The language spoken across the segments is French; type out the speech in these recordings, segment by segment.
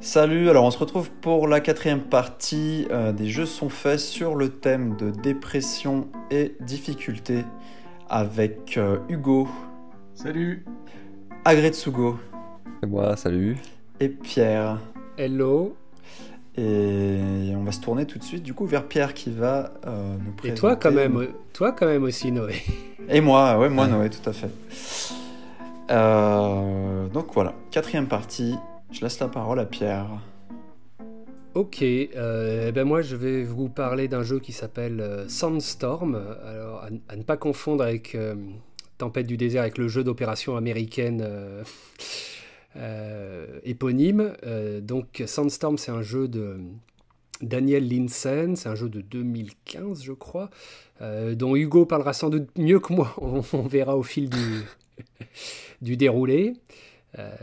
Salut, alors on se retrouve pour la quatrième partie euh, des jeux sont faits sur le thème de dépression et difficulté avec euh, Hugo. Salut. Agretsugo. moi, salut. Et Pierre. Hello. Et on va se tourner tout de suite du coup vers Pierre qui va euh, nous présenter. Et toi quand même, toi quand même aussi Noé. Et moi, ouais, moi Noé, tout à fait. Euh, donc voilà, quatrième partie. Je laisse la parole à Pierre. Ok, euh, eh ben moi je vais vous parler d'un jeu qui s'appelle Sandstorm, alors à, ne pas confondre avec Tempête du désert, avec le jeu d'opération américaine euh, éponyme. Euh, donc Sandstorm, c'est un jeu de Daniel Linsen, c'est un jeu de 2015, je crois, euh, dont Hugo parlera sans doute mieux que moi, on, verra au fil du, du déroulé.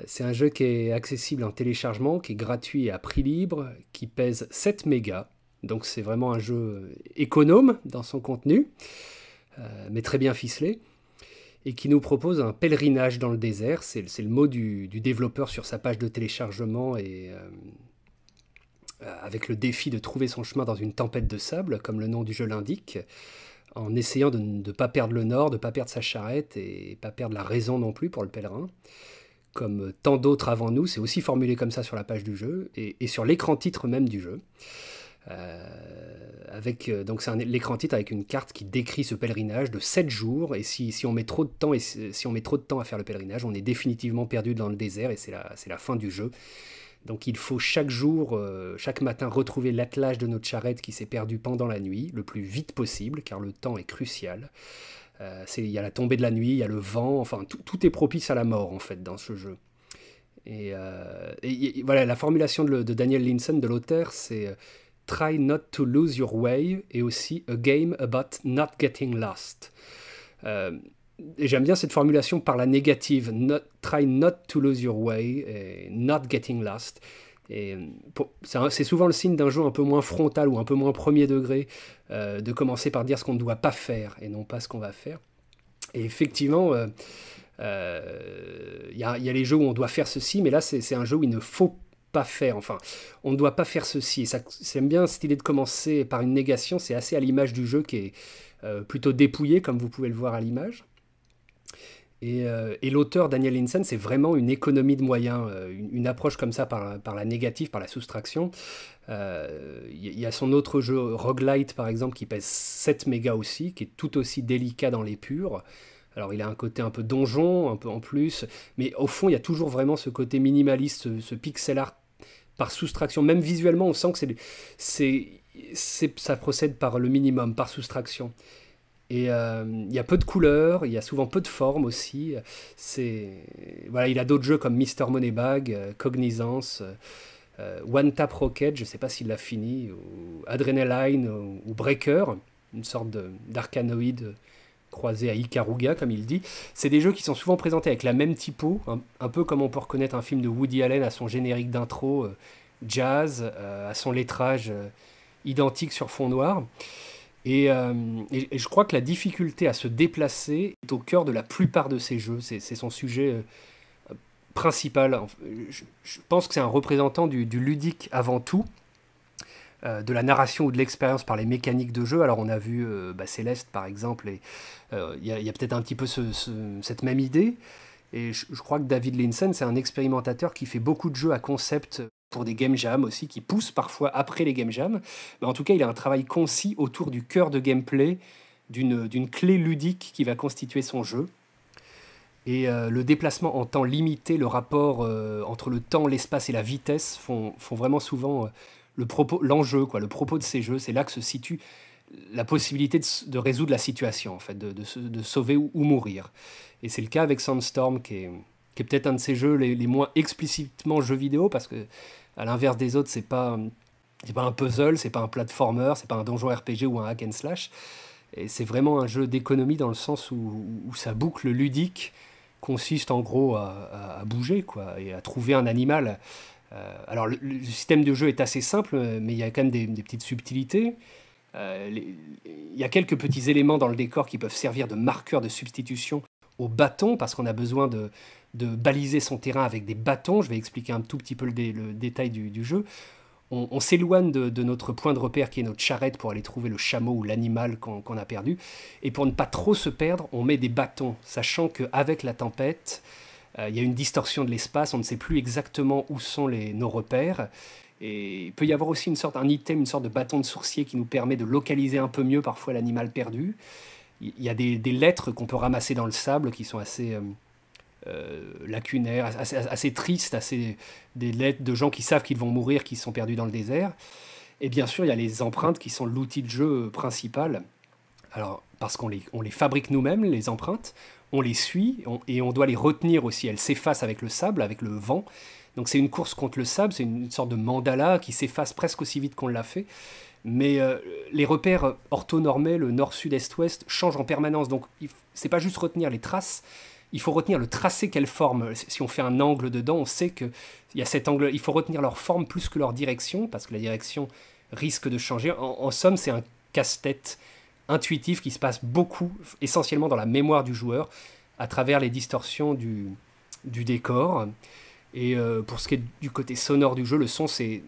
c'est un jeu qui est accessible en téléchargement, qui est gratuit à prix libre, qui pèse 7 mégas. Donc c'est vraiment un jeu économe dans son contenu, mais très bien ficelé et qui nous propose un pèlerinage dans le désert. C'est le mot du, développeur sur sa page de téléchargement et euh, euh, avec le défi de trouver son chemin dans une tempête de sable, comme le nom du jeu l'indique, en essayant de ne pas perdre le nord, de ne pas perdre sa charrette et, pas perdre la raison non plus pour le pèlerin. Comme tant d'autres avant nous, c'est aussi formulé comme ça sur la page du jeu et sur l'écran titre même du jeu. Euh, avec, euh, donc c'est l'écran titre avec une carte qui décrit ce pèlerinage de 7 jours. Et si, si, on met trop de temps, et si on met trop de temps à faire le pèlerinage, on est définitivement perdu dans le désert et c'est la, la fin du jeu. Donc il faut chaque jour, euh, chaque matin, retrouver l'attelage de notre charrette qui s'est perdu pendant la nuit, le plus vite possible, car le temps est crucial. Euh, il y a la tombée de la nuit, il y a le vent, enfin tout, est propice à la mort en fait dans ce jeu. Et, voilà, la formulation de, de Daniel Linson, de l'auteur, c'est Try Not to Lose Your Way et aussi A Game About Not Getting Lost. Euh, j'aime bien cette formulation par la négative, Try Not to Lose Your Way et Not Getting Lost. Euh, c'est souvent le signe d'un jeu un peu moins frontal ou un peu moins premier degré euh, de commencer par dire ce qu'on ne doit pas faire et non pas ce qu'on va faire. Et effectivement, il y, a les jeux où on doit faire ceci, mais là c'est un jeu où il ne faut pas faire. Enfin, on ne doit pas faire ceci. ça j'aime bien cette idée de commencer par une négation. C'est assez à l'image du jeu qui est euh, plutôt dépouillé, comme vous pouvez le voir à l'image. Et, euh, l'auteur Daniel Linsen, c'est vraiment une économie de moyens, euh, une, approche comme ça par, la négative, par la soustraction. Il y, a son autre jeu, Roguelite par exemple, qui pèse 7 mégas aussi, qui est tout aussi délicat dans les purs Alors il a un côté un peu donjon, un peu en plus, mais au fond il y a toujours vraiment ce côté minimaliste, ce pixel art par soustraction. Même visuellement, on sent que c'est, c'est, ça procède par le minimum, par soustraction. Et euh, il y a peu de couleurs, il y a souvent peu de formes aussi. C'est voilà, il a d'autres jeux comme Mr. Moneybag, euh, Cognizance, euh, One Tap Rocket, je ne sais pas s'il l'a fini, ou Adrenaline ou, Breaker, une sorte de, d'arcanoïde croisé à Ikaruga, comme il dit. C'est des jeux qui sont souvent présentés avec la même typo, un, peu comme on peut reconnaître un film de Woody Allen à son générique d'intro euh, jazz, euh, à son lettrage euh, identique sur fond noir. Et, je crois que la difficulté à se déplacer est au cœur de la plupart de ces jeux. C'est son sujet principal. Je, pense que c'est un représentant du, du ludique avant tout. Euh, de la narration ou de l'expérience par les mécaniques de jeu. Alors on a vu euh, bah, Céleste par exemple, et euh, il y a, peut-être un petit peu cette même idée. Et je, crois que David Linsen, c'est un expérimentateur qui fait beaucoup de jeux à concept pour des game jams aussi, qui pousse parfois après les game jams. Mais en tout cas, il a un travail concis autour du cœur de gameplay, d'une clé ludique qui va constituer son jeu. Et le déplacement en temps limité, le rapport entre le temps, l'espace et la vitesse font, font vraiment souvent propos, l'enjeu, quoi, le propos de ces jeux. C'est là que se situe la possibilité de, résoudre la situation, en fait, de, de, sauver ou, mourir. Et c'est le cas avec Sandstorm, qui est, qui est peut-être un de ces jeux les, moins explicitement jeux vidéo, parce que à l'inverse des autres, c'est pas c'est pas un puzzle, c'est pas un platformer, c'est pas un donjon RPG ou un hack and slash. Et c'est vraiment un jeu d'économie dans le sens où, sa boucle ludique consiste en gros à, à, bouger quoi, et à trouver un animal euh, alors, le, système de jeu est assez simple, euh, mais il y a quand même des, petites subtilités. Euh, il y a quelques petits éléments dans le décor qui peuvent servir de marqueurs de substitution aux bâtons, parce qu'on a besoin de, baliser son terrain avec des bâtons. Je vais expliquer un tout petit peu le, détail du, jeu. On, s'éloigne de, notre point de repère qui est notre charrette pour aller trouver le chameau ou l'animal qu'on a perdu. Et pour ne pas trop se perdre, on met des bâtons, sachant qu'avec la tempête, euh, il y a une distorsion de l'espace, on ne sait plus exactement où sont nos repères. Et il peut y avoir aussi une sorte, un item, une sorte de bâton de sourcier qui nous permet de localiser un peu mieux parfois l'animal perdu. Il y a des, lettres qu'on peut ramasser dans le sable qui sont assez euh, euh, lacunaires, assez, assez, tristes, assez, des lettres de gens qui savent qu'ils vont mourir, qui sont perdus dans le désert. Et bien sûr, il y a les empreintes qui sont l'outil de jeu principal. Alors, parce qu'on les, fabrique nous-mêmes, les empreintes, on les suit et on doit les retenir aussi. Elles s'effacent avec le sable, avec le vent. Donc c'est une course contre le sable, c'est une, sorte de mandala qui s'efface presque aussi vite qu'on l'a fait. Mais euh, les repères orthonormés, le nord, sud, est, ouest, changent en permanence. Donc c'est pas juste retenir les traces, il faut retenir le tracé qu'elles forment. Si on fait un angle dedans, on sait qu'il y a cet angle. Il faut retenir leur forme plus que leur direction, parce que la direction risque de changer. en somme, c'est un casse-tête intuitif qui se passe beaucoup, essentiellement dans la mémoire du joueur, à travers les distorsions du, du décor. Et euh, pour ce qui est du côté sonore du jeu, le son, c'est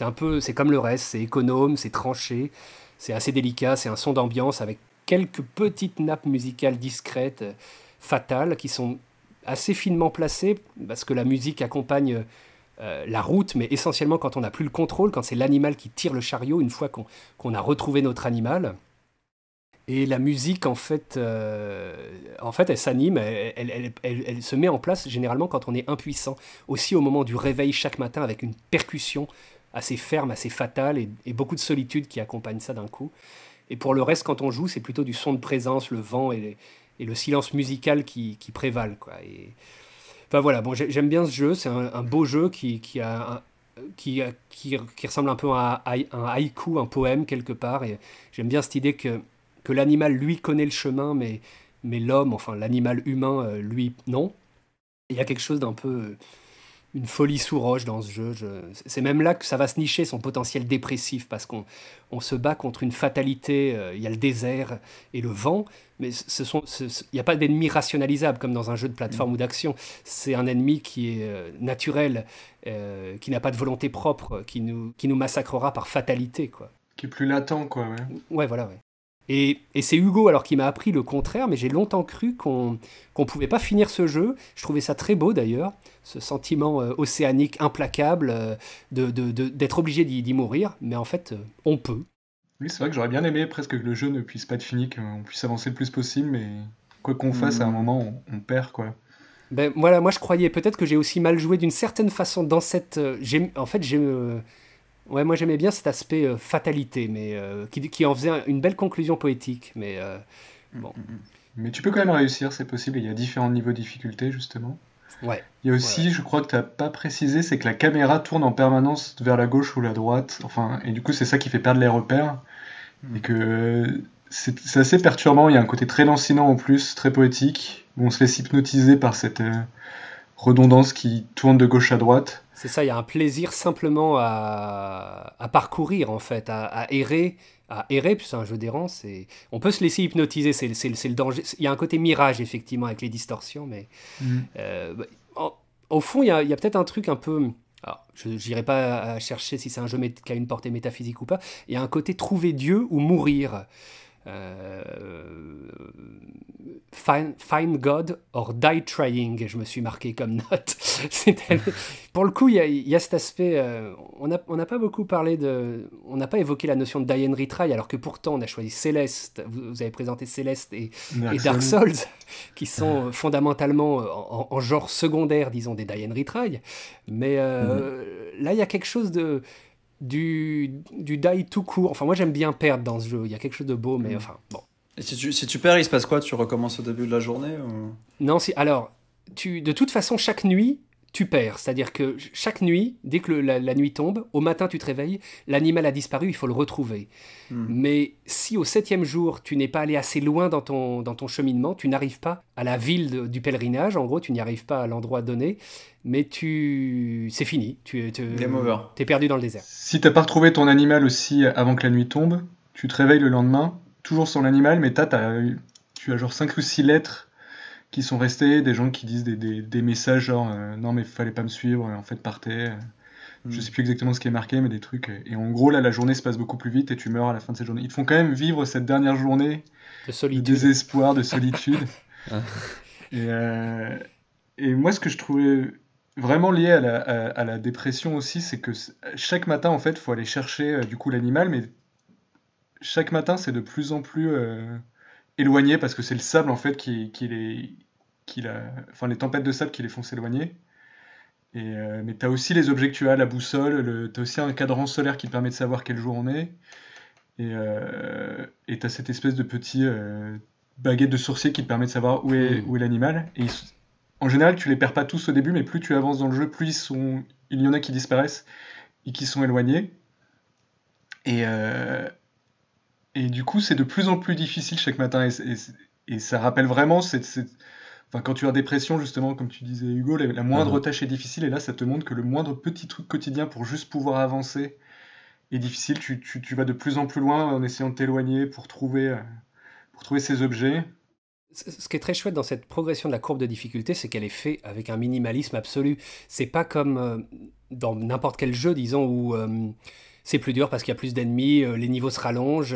un peu, c'est comme le reste, c'est économe, c'est tranché, c'est assez délicat, c'est un son d'ambiance avec quelques petites nappes musicales discrètes, fatales, qui sont assez finement placées, parce que la musique accompagne euh, la route, mais essentiellement quand on n'a plus le contrôle, quand c'est l'animal qui tire le chariot, une fois qu'on a retrouvé notre animal. Et la musique, en fait, euh, en fait elle s'anime, elle, elle, elle, se met en place généralement quand on est impuissant. Aussi au moment du réveil chaque matin avec une percussion assez ferme, assez fatale et, beaucoup de solitude qui accompagne ça d'un coup. Et pour le reste, quand on joue, c'est plutôt du son de présence, le vent et, et le silence musical qui, prévalent. Quoi. Et, enfin voilà, bon, j'aime bien ce jeu, c'est un, beau jeu qui, qui a qui, qui, ressemble un peu à, à, un haïku, un poème quelque part. Et j'aime bien cette idée que que l'animal, lui, connaît le chemin, mais, mais l'homme, enfin l'animal humain, euh, lui, non. Il y a quelque chose d'un peu euh, une folie sous roche dans ce jeu. c'est même là que ça va se nicher son potentiel dépressif, parce qu'on on se bat contre une fatalité. Euh, il y a le désert et le vent, mais ce sont, il n'y a pas d'ennemi rationalisable comme dans un jeu de plateforme mm. ou d'action. C'est un ennemi qui est naturel, qui n'a pas de volonté propre, qui nous, qui nous massacrera par fatalité, quoi. Qui est plus latent, quoi. ouais voilà, ouais. Et, c'est Hugo alors qui m'a appris le contraire, mais j'ai longtemps cru qu'on ne pouvait pas finir ce jeu. Je trouvais ça très beau d'ailleurs, ce sentiment euh, océanique implacable euh, d'être obligé d'y mourir, mais en fait, euh, on peut. Oui, c'est vrai que j'aurais bien aimé presque que le jeu ne puisse pas être fini, qu'on puisse avancer le plus possible, mais quoi qu'on hmm. fasse, à un moment, on, perd quoi. Ben voilà, moi je croyais peut-être que j'ai aussi mal joué d'une certaine façon dans cette. en fait, j'ai Ouais, moi j'aimais bien cet aspect euh, fatalité, mais euh, qui, qui, en faisait une belle conclusion poétique. Mais euh, mm, bon. Mm, mm. Mais tu peux quand même réussir, c'est possible. Il y a différents niveaux de difficulté justement. Ouais. Il y a aussi, je crois que tu n'as pas précisé, c'est que la caméra tourne en permanence vers la gauche ou la droite. Enfin, et du coup, c'est ça qui fait perdre les repères. Et que c'est assez perturbant. Il y a un côté très lancinant en plus, très poétique. Où on se laisse hypnotiser par cette redondance qui tourne de gauche à droite. C'est ça, il y a un plaisir simplement à, parcourir, en fait, à, errer, à errer, c'est un jeu d'errance. On peut se laisser hypnotiser, c'est le danger. Il y a un côté mirage, effectivement, avec les distorsions, mais mm. euh, au fond, il y a, peut-être un truc un peu. Alors, je n'irai pas chercher si c'est un jeu qui a une portée métaphysique ou pas. Il y a un côté trouver Dieu ou mourir. Euh, find, God or Die Trying, je me suis marqué comme note. pour le coup, il y, a cet aspect. Euh, on n'a pas beaucoup parlé de. On n'a pas évoqué la notion de Die and Retry, alors que pourtant on a choisi Céleste. Vous, avez présenté Céleste et, Dark Souls, qui sont euh, fondamentalement en, genre secondaire, disons, des Die and Retry. Mais mm-hmm. là, il y a quelque chose de du, du die tout court. Enfin, moi, j'aime bien perdre dans ce jeu. Il y a quelque chose de beau, mais mm. enfin, bon. Et si tu, si tu perds, il se passe quoi Tu recommences au début de la journée Non, si, alors, tu, de toute façon, chaque nuit, tu perds. C'est-à-dire que chaque nuit, dès que la, nuit tombe, au matin tu te réveilles, l'animal a disparu, il faut le retrouver. Hmm. Mais si au septième jour, tu n'es pas allé assez loin dans ton, dans ton cheminement, tu n'arrives pas à la ville du pèlerinage, en gros, tu n'y arrives pas à l'endroit donné, mais tu c'est fini, tu, tu es perdu dans le désert. Si t'as pas retrouvé ton animal aussi euh, avant que la nuit tombe, tu te réveilles le lendemain, toujours sans l'animal, mais t'as, tu as genre 5 ou 6 lettres qui sont restés, des gens qui disent des, des, messages genre euh, non mais fallait pas me suivre, en fait partez. Euh. Hmm. Je sais plus exactement ce qui est marqué, mais des trucs. Euh. Et en gros, là, la journée se passe beaucoup plus vite et tu meurs à la fin de cette journée. Ils te font quand même vivre cette dernière journée de, solitude. désespoir, de solitude. Ah. et, et, moi, ce que je trouvais vraiment lié à la, à, la dépression aussi, c'est que chaque matin, en fait, faut aller chercher du coup l'animal, mais chaque matin, c'est de plus en plus éloigné parce que c'est le sable en fait qui, qui les enfin, les tempêtes de sable qui les font s'éloigner. Et, euh, mais tu as aussi les objets que tu as, la boussole, le... tu as aussi un cadran solaire qui te permet de savoir quel jour on est. Et euh, tu as cette espèce de petit euh, baguette de sourcier qui te permet de savoir où est, hmm. où est l'animal. Et en général, tu les perds pas tous au début, mais plus tu avances dans le jeu, plus ils sont... il y en a qui disparaissent et qui sont éloignés. Et, et du coup, c'est de plus en plus difficile chaque matin. Et, ça rappelle vraiment cette, quand tu as en dépression, justement, comme tu disais Hugo, la, moindre tâche est difficile, et là, ça te montre que le moindre petit truc quotidien pour juste pouvoir avancer est difficile. Tu, vas de plus en plus loin en essayant de t'éloigner pour trouver, euh, pour trouver ces objets. Ce qui est très chouette dans cette progression de la courbe de difficulté, c'est qu'elle est faite avec un minimalisme absolu. C'est pas comme euh, dans n'importe quel jeu, disons, où euh, c'est plus dur parce qu'il y a plus d'ennemis, les niveaux se rallongent,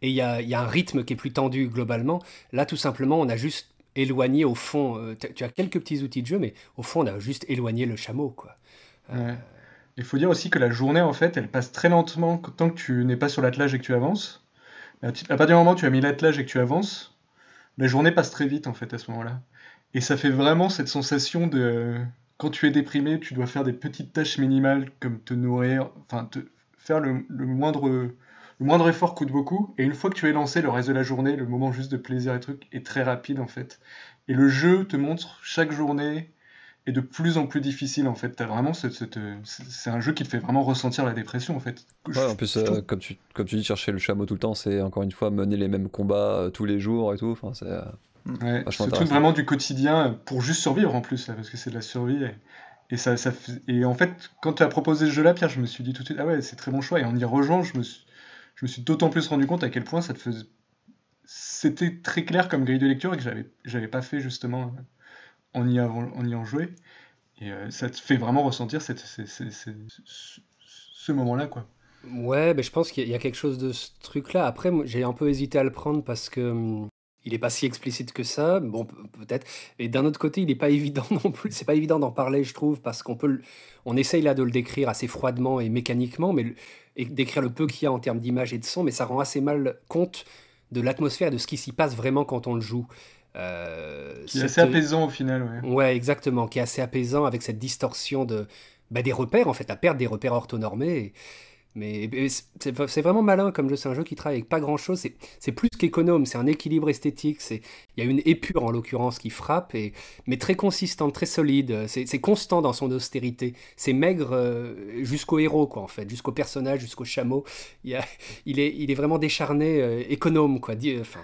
et il il y a un rythme qui est plus tendu globalement. Là, tout simplement, on a juste éloigné au fond. Euh, tu as quelques petits outils de jeu, mais au fond, on a juste éloigné le chameau, quoi. Euh, Il faut dire aussi que la journée, en fait, elle passe très lentement tant que tu n'es pas sur l'attelage et que tu avances. À partir du moment où tu as mis l'attelage et que tu avances, la journée passe très vite, en fait, à ce moment-là. Et ça fait vraiment cette sensation de quand tu es déprimé, tu dois faire des petites tâches minimales comme te nourrir, enfin te faire le moindre le moindre effort coûte beaucoup, et une fois que tu es lancé, le reste de la journée, le moment juste de plaisir et truc est très rapide en fait. Et le jeu te montre chaque journée est de plus en plus difficile en fait. as vraiment c'est un jeu qui te fait vraiment ressentir la dépression en fait. Ouais, en plus, euh, comme, tu, comme tu dis, chercher le chameau tout le temps, c'est encore une fois mener les mêmes combats euh, tous les jours et tout. Enfin, c'est euh, vraiment du quotidien pour juste survivre en plus là, parce que c'est de la survie. Et... ça, et en fait, quand tu as proposé ce jeu-là, Pierre, je me suis dit tout de suite, ah ouais, c'est très bon choix. Et en y rejoignant, je me suis, je me suis d'autant plus rendu compte à quel point ça te faisait... c'était très clair comme grille de lecture et que j'avais, j'avais pas fait justement euh, en y, en y en joué. Et euh, ça te fait vraiment ressentir cette, ce moment-là, quoi. Ouais, mais je pense qu'il y a quelque chose de ce truc-là. Après, j'ai un peu hésité à le prendre parce que hum, il n'est pas si explicite que ça, bon peut-être. Et d'un autre côté, il n'est pas évident non plus. C'est pas évident d'en parler, je trouve, parce qu'on peut, on essaye là de le décrire assez froidement et mécaniquement, mais d'écrire le peu qu'il y a en termes d'image et de son, mais ça rend assez mal compte de l'atmosphère de ce qui s'y passe vraiment quand on le joue. Euh, qui assez apaisant au final. Ouais. exactement, qui est assez apaisant avec cette distorsion de, bah, des repères en fait, la perte des repères orthonormés. Mais, c'est vraiment malin comme jeu, c'est un jeu qui travaille avec pas grand chose, c'est plus qu'économe, c'est un équilibre esthétique, il y a une épure en l'occurrence qui frappe, et, mais très consistante, très solide, c'est constant dans son austérité, c'est maigre euh, jusqu'au héros quoi en fait, jusqu'au personnage, jusqu'au chameau, il, est, vraiment décharné, euh, économe quoi, enfin...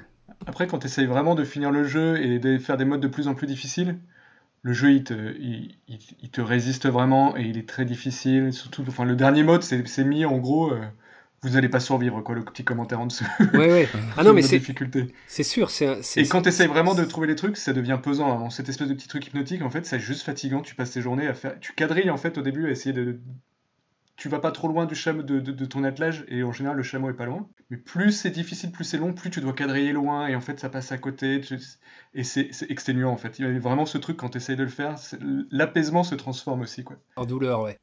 Après, quand tu essayes vraiment de finir le jeu et de faire des modes de plus en plus difficiles, le jeu il te, résiste vraiment et il est très difficile. Surtout, enfin, le dernier mode, c'est mis en gros. Euh, vous n'allez pas survivre, quoi, le petit commentaire en dessous. Ouais, ouais. Ah non, mais c'est. C'est sûr, c'est. Et quand tu essayes vraiment de trouver les trucs, ça devient pesant. Hein. Cette espèce de petit truc hypnotique, en fait, c'est juste fatigant. Tu passes tes journées à faire. Tu quadrilles, en fait, au début, à essayer de tu vas pas trop loin du chameau de, ton attelage et en général le chameau est pas loin. Mais plus c'est difficile, plus c'est long, plus tu dois quadriller loin et en fait ça passe à côté et c'est exténuant en fait. Il y a vraiment ce truc quand tu essayes de le faire, l'apaisement se transforme aussi quoi. En douleur ouais.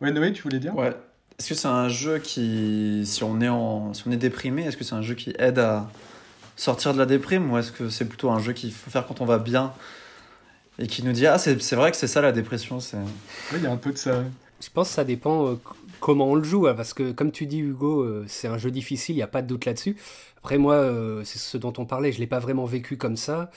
Ouais Noé tu voulais dire Ouais. Est-ce que c'est un jeu qui, si on est, en... est déprimé, est-ce que c'est un jeu qui aide à sortir de la déprime ou est-ce que c'est plutôt un jeu qu'il faut faire quand on va bien et qui nous dit ah c'est vrai que c'est ça la dépression c'est. il y a un peu de ça. Je pense que ça dépend euh, comment on le joue, hein, parce que comme tu dis Hugo, euh, c'est un jeu difficile, il n'y a pas de doute là-dessus. Après moi, euh, c'est ce dont on parlait, je ne l'ai pas vraiment vécu comme ça.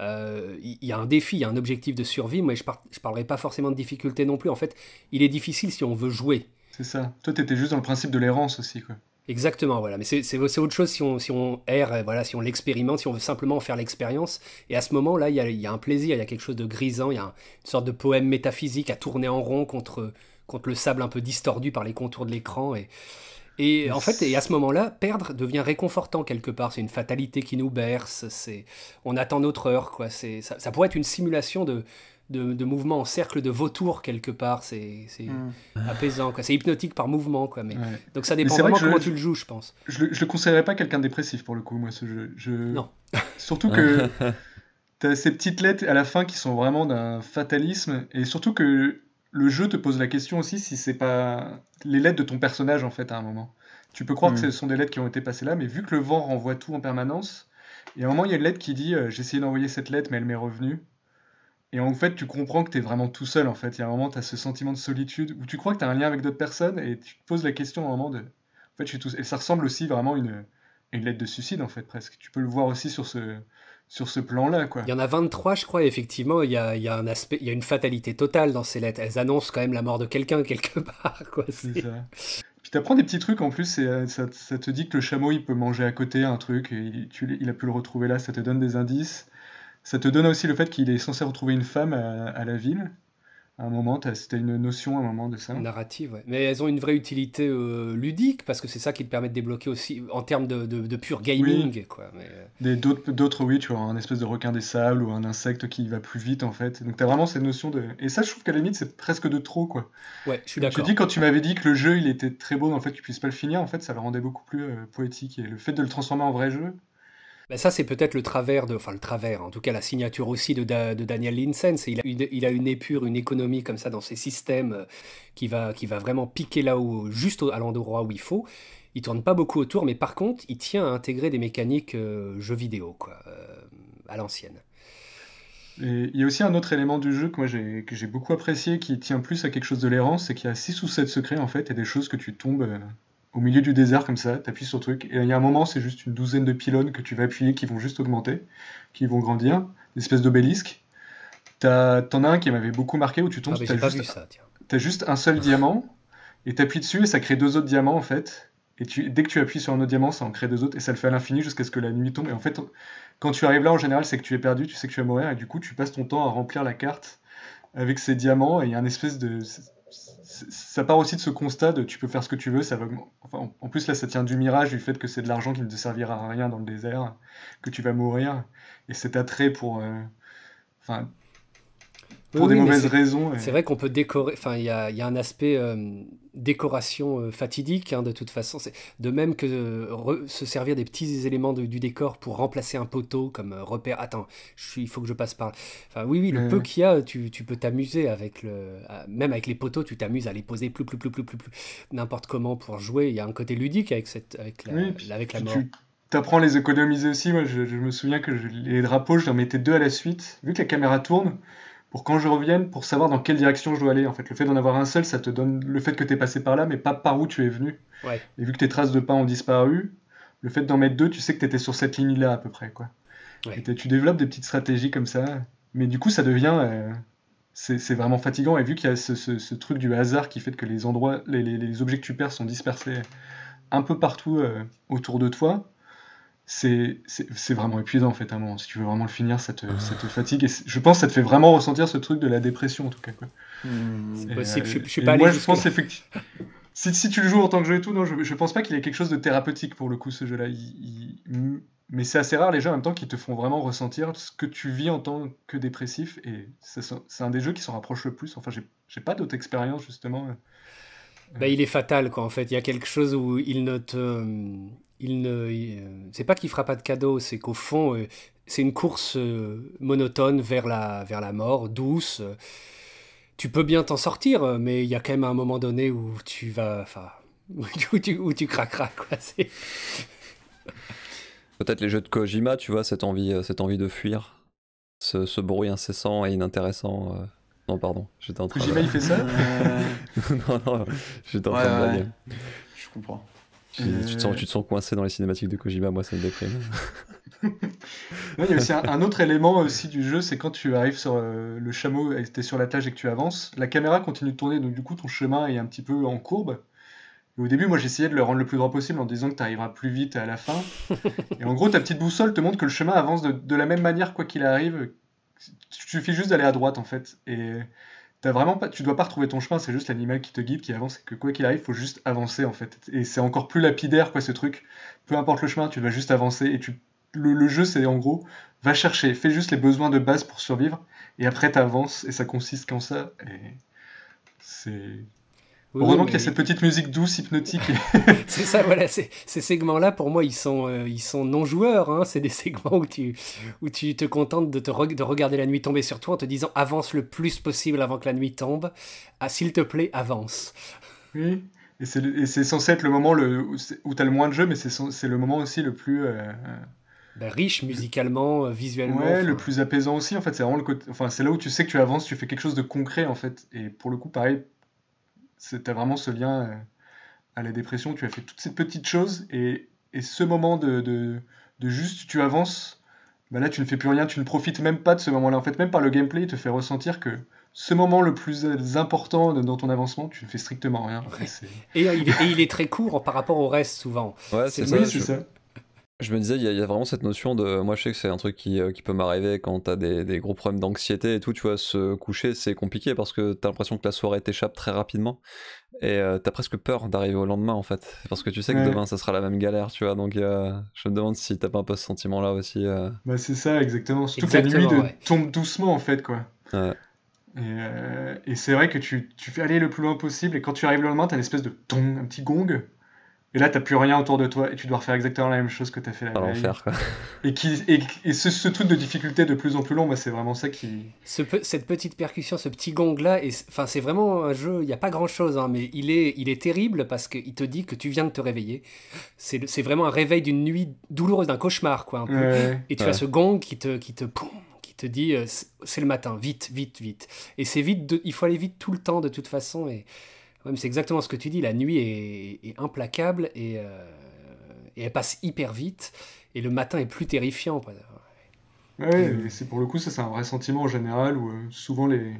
Il y, a un défi, il y a un objectif de survie, mais je ne parlerai pas forcément de difficulté non plus. En fait, il est difficile si on veut jouer. C'est ça. Toi, tu étais juste dans le principe de l'errance aussi. Quoi. Exactement, voilà. Mais c'est autre chose si on, erre, voilà, si on l'expérimente, si on veut simplement faire l'expérience. Et à ce moment-là, il y a, un plaisir, il y a quelque chose de grisant, il y a une sorte de poème métaphysique à tourner en rond contre contre le sable un peu distordu par les contours de l'écran. Et, en fait, et à ce moment-là, perdre devient réconfortant quelque part. C'est une fatalité qui nous berce. C'est, on attend notre heure, quoi. C'est, ça, ça, pourrait être une simulation de, de, mouvement en cercle de vautour quelque part. C'est, hmm. apaisant, quoi. C'est hypnotique par mouvement, quoi. Mais donc ça dépend vraiment comment tu le joues, je pense. Je, ne le conseillerais pas quelqu'un dépressif pour le coup, moi, ce jeu. Je... Non. Surtout que. T'as ces petites lettres à la fin qui sont vraiment d'un fatalisme, et surtout que le jeu te pose la question aussi si c'est pas les lettres de ton personnage en fait à un moment. Tu peux croire que hmm. ce sont des lettres qui ont été passées là, mais vu que le vent renvoie tout en permanence, et à un moment il y a une lettre qui dit euh, j'ai essayé d'envoyer cette lettre mais elle m'est revenue. Et en fait tu comprends que tu es vraiment tout seul en fait. Il y a un moment tu as ce sentiment de solitude où tu crois que tu as un lien avec d'autres personnes et tu te poses la question à un moment de en fait je suis tout et ça ressemble aussi vraiment à une une lettre de suicide en fait presque. Tu peux le voir aussi sur ce sur ce plan-là. Quoi. Il y en a 23, je crois, effectivement, il y, a, un aspect, il y a une fatalité totale dans ces lettres. Elles annoncent quand même la mort de quelqu'un quelque part. Quoi. C'est... ça. Puis t'apprends des petits trucs en plus, et euh, ça, te dit que le chameau, il peut manger à côté un truc, et il, a pu le retrouver là, ça te donne des indices. Ça te donne aussi le fait qu'il est censé retrouver une femme à, à la ville un moment, c'était une notion à un moment de ça. Narrative, Mais elles ont une vraie utilité euh, ludique parce que c'est ça qui te permet de débloquer aussi en termes de, de, pur gaming. Euh. D'autres, oui, tu vois, un espèce de requin des sables ou un insecte qui va plus vite en fait. Donc tu as vraiment cette notion de. Et ça, je trouve qu'à la limite, c'est presque de trop quoi. Ouais, je suis dis, quand tu m'avais dit que le jeu il était très beau dans le fait tu puisses pas le finir, en fait, ça le rendait beaucoup plus euh, poétique. Et le fait de le transformer en vrai jeu, bah, ça, c'est peut-être le travers, de, enfin le travers, en tout cas la signature aussi de, Daniel Linsen. Il a, une, a une épure, une économie comme ça dans ses systèmes euh, qui va, qui va vraiment piquer là haut juste à l'endroit où il faut. Il tourne pas beaucoup autour, mais par contre, il tient à intégrer des mécaniques euh, jeux vidéo, quoi, euh, à l'ancienne. il y a aussi un autre élément du jeu que moi j'ai, j'ai beaucoup apprécié, qui tient plus à quelque chose de l'errance, c'est qu'il y a 6 ou 7 secrets en fait, et des choses que tu tombes au milieu du désert comme ça, tu appuies sur le truc, et il y a un moment, c'est juste une douzaine de pylônes que tu vas appuyer qui vont juste augmenter, qui vont grandir, espèce espèce t'as T'en as, un qui m'avait beaucoup marqué où tu tombes, ah, t'as juste, juste un seul diamant, et t'appuies dessus et ça crée deux autres diamants en fait. Et tu, dès que tu appuies sur un autre diamant, ça en crée deux autres et ça le fait à l'infini jusqu'à ce que la nuit tombe. Et en fait, quand tu arrives là, en général, c'est que tu es perdu, tu sais que tu vas mourir et du coup, tu passes ton temps à remplir la carte avec ces diamants et il y a une espèce de ça part aussi de ce constat de tu peux faire ce que tu veux, ça va... enfin, en plus là ça tient du mirage du fait que c'est de l'argent qui ne te servira à rien dans le désert, que tu vas mourir, et cet attrait pour... Euh, enfin, pour des mauvaises raisons. C'est vrai qu'on peut décorer, enfin il y, a, un aspect euh, décoration euh, fatidique hein, de toute façon. De même que euh, se servir des petits éléments du décor pour remplacer un poteau comme repère, attends, il faut que je passe par... Enfin oui, oui, le peu qu'il y a, tu, peux t'amuser avec le... Même avec les poteaux, tu t'amuses à les poser plus, plus, plus, plus, plus, plus, n'importe comment pour jouer. Il y a un côté ludique avec, cette, avec, la, avec la mort. Tu apprends à les économiser aussi. Moi, je, me souviens que les drapeaux, je leur mettais deux à la suite. Vu que la caméra tourne, pour quand je revienne, pour savoir dans quelle direction je dois aller. En fait, le fait d'en avoir un seul, ça te donne le fait que tu es passé par là, mais pas par où tu es venu. Et vu que tes traces de pas ont disparu, le fait d'en mettre deux, tu sais que tu étais sur cette ligne-là à peu près. Quoi. Et tu développes des petites stratégies comme ça. Mais du coup, ça devient. Euh, c'est vraiment fatigant. Et vu qu'il y a ce, truc du hasard qui fait que les endroits, les, objets que tu perds sont dispersés un peu partout euh, autour de toi, c'est vraiment épuisant en fait à un moment. Si tu veux vraiment le finir, ça te, ça te ah. fatigue. Et je pense que ça te fait vraiment ressentir ce truc de la dépression en tout cas. Quoi. Hmm, possible, je, suis euh, pas allé Moi je pense effectivement. Si, si, tu le joues en tant que jeu et tout, non, je, je pense pas qu'il y ait quelque chose de thérapeutique pour le coup ce jeu-là. Mais c'est assez rare les jeux en même temps qui te font vraiment ressentir ce que tu vis en tant que dépressif. Et c'est un des jeux qui s'en rapproche le plus. Enfin, j'ai pas d'autre expérience justement. Euh, bah, il euh. est fatal quoi en fait. Il y a quelque chose où il ne te ne, euh, c'est pas qu'il fera pas de cadeau, c'est qu'au fond, euh, c'est une course euh, monotone vers la, vers la mort, douce. Tu peux bien t'en sortir, mais il y a quand même un moment donné où tu vas, enfin, où tu, où tu craqueras, quoi. Peut-être les jeux de Kojima, tu vois, cette envie, cette envie de fuir, ce, ce bruit incessant et inintéressant. Non, pardon, j'étais en train Kojima, il fait ça Non, non, j'étais en train de dire. Je comprends. Euh. Tu, te sens, coincé dans les cinématiques de Kojima, moi ça me déprime. il y a aussi un, autre élément aussi du jeu, c'est quand tu arrives sur euh, le chameau, et es sur la tâche et que tu avances, la caméra continue de tourner, donc du coup ton chemin est un petit peu en courbe. au début, moi j'essayais de le rendre le plus droit possible en disant que tu arriveras plus vite à la fin. Et en gros, ta petite boussole te montre que le chemin avance de, la même manière quoi qu'il arrive. tu suffit juste d'aller à droite en fait. Et t'as vraiment pas, tu dois pas retrouver ton chemin, c'est juste l'animal qui te guide, qui avance, et que quoi qu'il arrive, faut juste avancer en fait. Et c'est encore plus lapidaire quoi ce truc. Peu importe le chemin, tu vas juste avancer et tu, le, le jeu c'est en gros, va chercher, fais juste les besoins de base pour survivre, et après t'avances et ça consiste qu'en ça. Et c'est Heureusement qu'il y a cette petite musique douce, hypnotique. c'est ça, voilà. Ces segments-là, pour moi, ils sont, euh, ils sont non-joueurs. Hein. C'est des segments où tu, où tu te contentes de, te de regarder la nuit tomber sur toi en te disant avance le plus possible avant que la nuit tombe. Ah, s'il te plaît, avance. Oui, et c'est censé être le moment le, où tu as le moins de jeu, mais c'est le moment aussi le plus. Euh, euh, bah, riche musicalement, visuellement. Oui, le plus apaisant aussi. En fait, c'est vraiment le côté. Enfin, c'est là où tu sais que tu avances, tu fais quelque chose de concret en fait. Et pour le coup, pareil, T'as vraiment ce lien euh, à la dépression, tu as fait toutes ces petites choses et, ce moment de, de, juste tu avances, bah là tu ne fais plus rien, tu ne profites même pas de ce moment-là. En fait, même par le gameplay, il te fait ressentir que ce moment le plus important dans ton avancement, tu ne fais strictement rien. Euh, et, il est, très court par rapport au reste souvent. Ouais, c'est ça je me disais, il y, a vraiment cette notion de. Moi, je sais que c'est un truc qui, euh, peut m'arriver quand t'as des, gros problèmes d'anxiété et tout. Tu vois, se coucher, c'est compliqué parce que t'as l'impression que la soirée t'échappe très rapidement. Et euh, t'as presque peur d'arriver au lendemain, en fait. Parce que tu sais que demain, ça sera la même galère, tu vois. Donc, euh, je me demande si t'as pas un peu ce sentiment-là aussi. Bah, c'est ça, exactement. Surtout que la nuit tombe doucement, en fait, quoi. Ouais. Et, c'est vrai que tu, fais aller le plus loin possible. Et quand tu arrives le lendemain, t'as une espèce de tong, un petit gong. Et là, tu t'as plus rien autour de toi et tu dois refaire exactement la même chose que tu as fait la ah, veille. Et, qui, et, ce, truc de difficulté de plus en plus long, c'est vraiment ça qui. cette petite percussion, ce petit gong là, enfin c'est vraiment un jeu. Il n'y a pas grand chose, hein, mais il est, il est terrible parce qu'il te dit que tu viens de te réveiller. C'est vraiment un réveil d'une nuit douloureuse, d'un cauchemar quoi. Et tu as ce gong qui te, qui te qui te dit euh, c'est le matin, vite, vite, vite. Et c'est vite, il faut aller vite tout le temps de toute façon et c'est exactement ce que tu dis. La nuit est, implacable euh, et, elle passe hyper vite. Et le matin est plus terrifiant. Oui, c'est pour le coup, ça, c'est un vrai sentiment en général où euh, souvent les.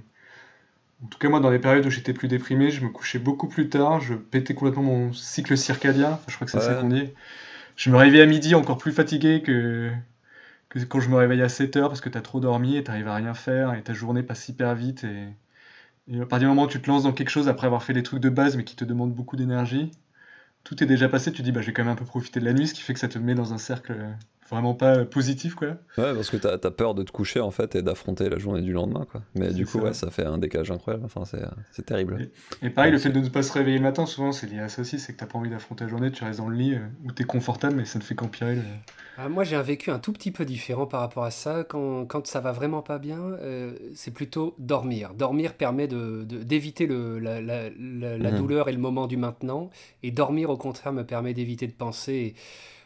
En tout cas, moi, dans les périodes où j'étais plus déprimé, je me couchais beaucoup plus tard, je pétais complètement mon cycle circadien. je crois que c'est ça qu'on dit. Je me réveillais à midi encore plus fatigué que, quand je me réveillais à 7 heures parce que t'as trop dormi et t'arrives à rien faire et ta journée passe hyper vite et et à partir du moment où tu te lances dans quelque chose après avoir fait les trucs de base mais qui te demandent beaucoup d'énergie, tout est déjà passé, tu dis bah j'ai quand même un peu profité de la nuit, ce qui fait que ça te met dans un cercle euh, vraiment pas positif quoi. Ouais, parce que t'as as peur de te coucher en fait et d'affronter la journée du lendemain quoi. Mais du coup, ça. ouais, ça fait un décalage incroyable. Enfin, c'est terrible. Et, pareil, le fait de ne pas se réveiller le matin, souvent c'est lié à ça aussi, c'est que t'as pas envie d'affronter la journée, tu restes dans le lit euh, où t'es confortable, mais ça ne fait qu'empirer. Le... Ah, moi, j'ai un vécu un tout petit peu différent par rapport à ça. Quand, quand ça va vraiment pas bien, euh, c'est plutôt dormir. Dormir permet d'éviter de, la, mhm. douleur et le moment du maintenant, et dormir au contraire me permet d'éviter de penser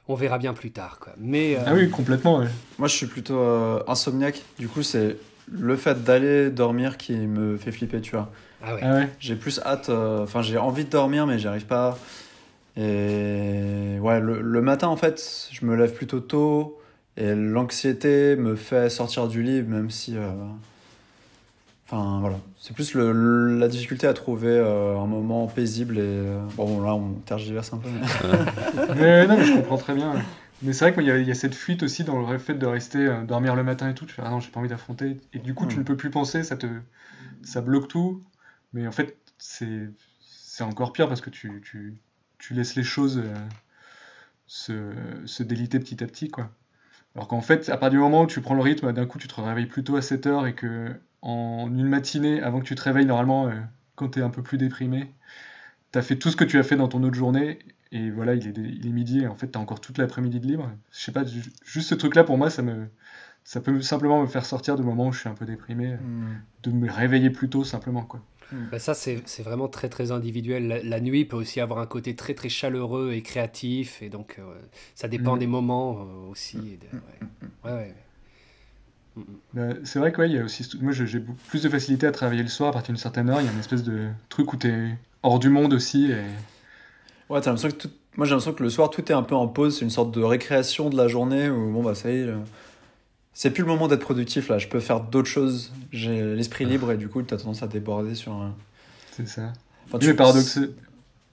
on verra bien plus tard. Mais, euh, Ah oui, complètement. Moi, je suis plutôt euh, insomniaque. Du coup, c'est le fait d'aller dormir qui me fait flipper, tu vois. Ah ouais. Ah j'ai plus hâte, euh, enfin, j'ai envie de dormir, mais j'arrive pas. Et ouais, le, le, matin, en fait, je me lève plutôt tôt et l'anxiété me fait sortir du lit, même si Enfin voilà, c'est plus le, la difficulté à trouver euh, un moment paisible et euh, bon là on tergiverse un peu. Mais... non, mais je comprends très bien. Mais c'est vrai qu'il y, y, a cette fuite aussi dans le fait de rester euh, dormir le matin et tout. Tu fais ah non j'ai pas envie d'affronter et du coup tu hmm. ne peux plus penser, ça te ça bloque tout. Mais en fait c'est c'est encore pire parce que tu, tu, tu laisses les choses se, se déliter petit à petit quoi. Alors qu'en fait, à partir du moment où tu prends le rythme, d'un coup tu te réveilles plutôt à 7 heures et que en une matinée avant que tu te réveilles normalement euh, quand tu es un peu plus déprimé. Tu as fait tout ce que tu as fait dans ton autre journée et voilà, il est, midi et en fait tu as encore toute l'après-midi de libre. Je sais pas, juste ce truc-là pour moi, ça me ça peut simplement me faire sortir du moment où je suis un peu déprimé, euh, hmm. de me réveiller plus tôt simplement quoi. Hmm. Bah, ça, c'est vraiment très très individuel. La, nuit peut aussi avoir un côté très très chaleureux et créatif, et donc euh, ça dépend hmm. des moments aussi. Ouais, ouais c'est vrai que il y a aussi. Moi, j'ai plus de facilité à travailler le soir à partir d'une certaine heure. Il y a une espèce de truc où t'es hors du monde aussi. Et... Ouais, as l'impression que Moi, j'ai l'impression que le soir, tout est un peu en pause. C'est une sorte de récréation de la journée où, bon, bah, ça y est. C'est plus le moment d'être productif là. Je peux faire d'autres choses. J'ai l'esprit libre et du coup, tu as tendance à déborder sur C'est ça. Enfin, tu... es paradoxé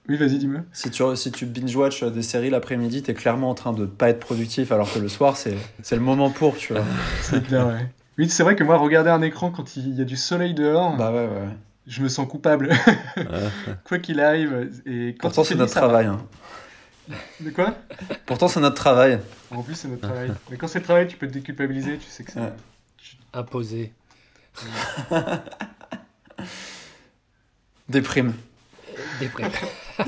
oui, vas-y, dis-moi. Si tu, si tu binge-watch des séries l'après-midi, t'es clairement en train de pas être productif, alors que le soir, c'est, le moment pour, tu vois. c'est clair, ouais. Oui, c'est vrai que moi, regarder un écran quand il y a du soleil dehors, bah ouais, ouais. je me sens coupable. quoi qu'il arrive. Et Pourtant, c'est notre travail. Hein. De quoi Pourtant, c'est notre travail. En plus, c'est notre travail. Mais quand c'est le travail, tu peux te déculpabiliser, tu sais que c'est. Imposé. Déprime. Déprime. et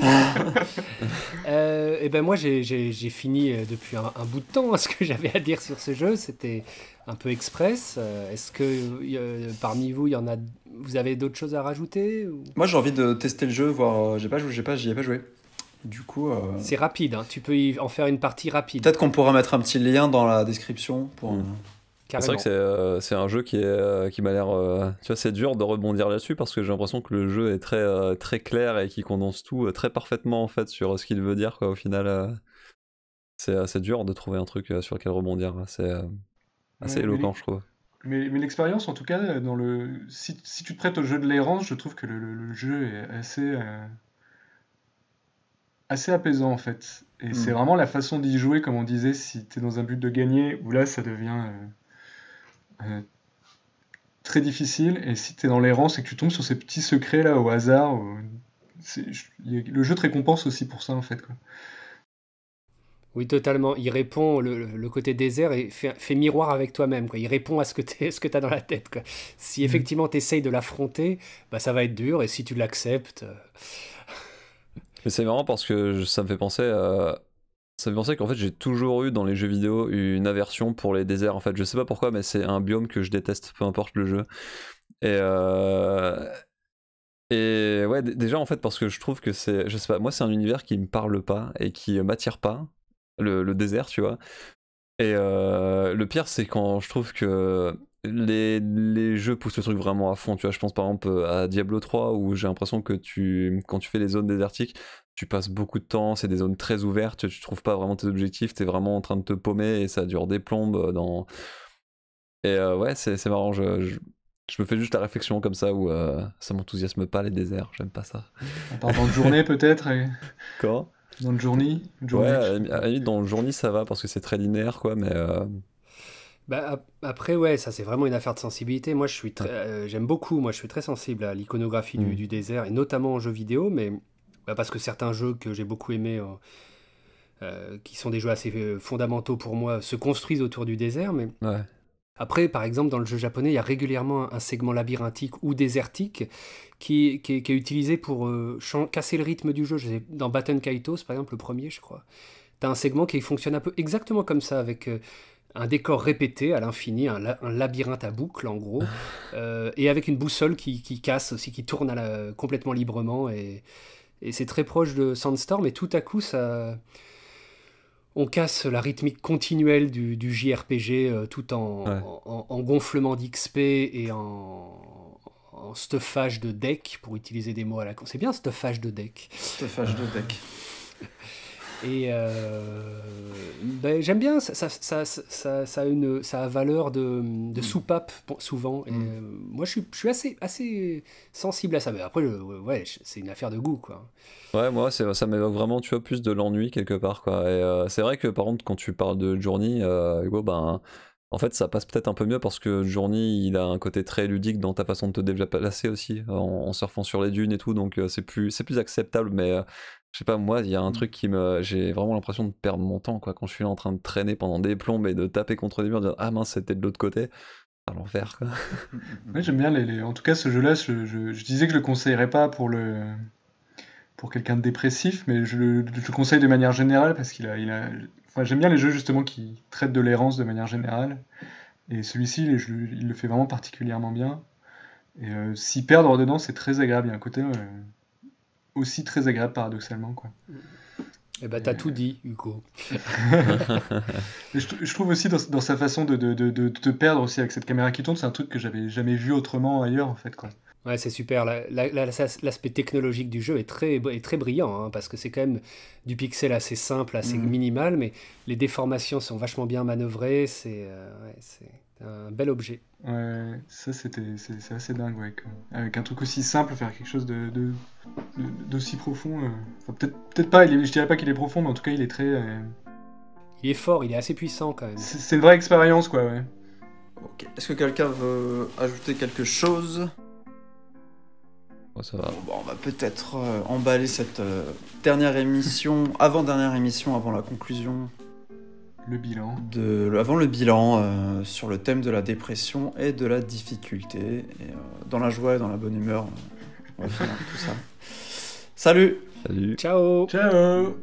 euh, eh ben moi, j'ai fini euh, depuis un, bout de temps hein, ce que j'avais à dire sur ce jeu. C'était un peu express. Euh, est-ce que parmi vous, il y en a, vous avez d'autres choses à rajouter Moi, j'ai envie de tester le jeu, voir. j'ai pas joué, j'ai pas, j'y ai pas joué. Du coup, c'est rapide. Hein. tu peux y en faire une partie rapide. Peut-être qu'on pourra mettre un petit lien dans la description pour. C'est vrai que euh, c'est un jeu qui, est, euh, qui m'a l'air. Euh, tu vois, c'est dur de rebondir là-dessus parce que j'ai l'impression que le jeu est très, très clair et qui condense tout très parfaitement en fait sur ce qu'il veut dire. Quoi. Au final, c'est assez dur de trouver un truc sur lequel rebondir. Hein. C'est assez éloquent, je trouve. Mais, mais l'expérience, en tout cas, dans le... Si, si, tu te prêtes au jeu de l'errance, je trouve que le, jeu est assez. assez apaisant en fait. Et hmm. c'est vraiment la façon d'y jouer, comme on disait, si tu es dans un but de gagner, où là ça devient euh, très difficile. Et si tu es dans l'errance et que tu tombes sur ces petits secrets là au hasard, le jeu te récompense aussi pour ça en fait. Oui, totalement. Il répond, le, côté désert, et fait, miroir avec toi-même. Il répond à ce que tu as dans la tête. Si mm. effectivement tu essayes de l'affronter, bah, ça va être dur. Et si tu l'acceptes. Euh, Mais c'est marrant parce que ça me fait penser à, ça me penser qu'en fait j'ai toujours eu dans les jeux vidéo une aversion pour les déserts. En fait, je sais pas pourquoi, mais c'est un biome que je déteste, peu importe le jeu. Et euh, et ouais, déjà en fait parce que je trouve que c'est, je sais pas, moi c'est un univers qui me parle pas et qui m'attire pas. Le, désert, tu vois. Et euh, le pire c'est quand je trouve que les, les, jeux poussent le truc vraiment à fond. Tu vois, je pense par exemple à Diablo 3 où j'ai l'impression que tu, quand tu fais les zones désertiques, tu passes beaucoup de temps, c'est des zones très ouvertes, tu trouves pas vraiment tes objectifs, tu es vraiment en train de te paumer et ça dure des plombes euh, dans. Et euh, ouais, c'est marrant, je, me fais juste la réflexion comme ça où euh, ça m'enthousiasme pas les déserts, j'aime pas ça. On part de journée peut-être Quoi Dans le journée, Ouais, dans le journée ça va parce que c'est très linéaire quoi, mais. Bah, après, ouais, ça c'est vraiment une affaire de sensibilité. Moi, je suis j'aime beaucoup. Moi, je suis très sensible à l'iconographie du, mmh. du désert et notamment en jeux vidéo, mais bah, parce que certains jeux que j'ai beaucoup aimés, euh, euh, qui sont des jeux assez euh, fondamentaux pour moi, se construisent autour du désert. Mais Après, par exemple, dans le jeu japonais, il y a régulièrement un, segment labyrinthique ou désertique qui, est utilisé pour casser le rythme du jeu. dans Batten Kaitos, par exemple, le premier, je crois, tu as un segment qui fonctionne un peu exactement comme ça, avec un décor répété à l'infini, un, labyrinthe à boucle, en gros, et avec une boussole qui, casse aussi, qui tourne complètement librement. Et, et c'est très proche de Sandstorm, et tout à coup, ça. On casse la rythmique continuelle du, JRPG euh, tout en, gonflement d'XP et en, stuffage de deck, pour utiliser des mots à la con. C'est bien Stuffage de deck. Et euh, ben, j'aime bien, ça, ça, ça, a une, ça a valeur de, de mm. soupape souvent. Mm. Euh, moi, je suis, je suis assez, assez sensible à ça. Mais après, ouais, c'est une affaire de goût, quoi. Ouais, moi, ça m'évoque vraiment, tu vois, plus de l'ennui quelque part, quoi. Et euh, c'est vrai que par contre, quand tu parles de Journey, Hugo, ben, En fait, ça passe peut-être un peu mieux parce que Journey, il a un côté très ludique dans ta façon de te déplacer aussi, en, surfant sur les dunes et tout, donc c'est plus, plus acceptable, mais je sais pas, moi, il y a un mmh. truc qui me. J'ai vraiment l'impression de perdre mon temps, quoi. Quand je suis en train de traîner pendant des plombes et de taper contre des murs, de dire Ah mince, c'était de l'autre côté. À l'enfer, quoi. Mmh, mmh, j'aime bien les, En tout cas, ce jeu-là, je, disais que je le conseillerais pas pour le. Pour quelqu'un de dépressif, mais je le, conseille de manière générale parce qu'il a, j'aime bien les jeux justement qui traitent de l'errance de manière générale. Et celui-ci, il, le fait vraiment particulièrement bien. Et si euh, s'y perdre dedans, c'est très agréable. Il un côté. Euh, aussi très agréable paradoxalement. Quoi. Et eh ben, t'as euh. tout dit, Hugo. je, trouve aussi dans, sa façon de, te perdre aussi avec cette caméra qui tourne, c'est un truc que j'avais jamais vu autrement ailleurs en fait. Quoi. Ouais, c'est super. L'aspect technologique du jeu est très, est très brillant, hein, parce que c'est quand même du pixel assez simple, assez mm. minimal, mais les déformations sont vachement bien manœuvrées. C'est euh, un bel objet. Ouais, ça c'était c'est, assez dingue, Avec un truc aussi simple, faire quelque chose de, d'aussi profond. Euh, enfin, peut-être, peut-être pas, je dirais pas qu'il est profond, mais en tout cas il est très. Euh, il est fort, il est assez puissant quand même. C'est, une vraie expérience, quoi, ouais. Est-ce que quelqu'un veut ajouter quelque chose ça va. Bon, bah, on va peut-être euh, emballer cette dernière émission, avant-dernière émission, avant la conclusion le bilan. avant le bilan, euh, sur le thème de la dépression et de la difficulté. Euh, dans la joie et dans la bonne humeur, on va tout ça. Salut Salut Ciao Ciao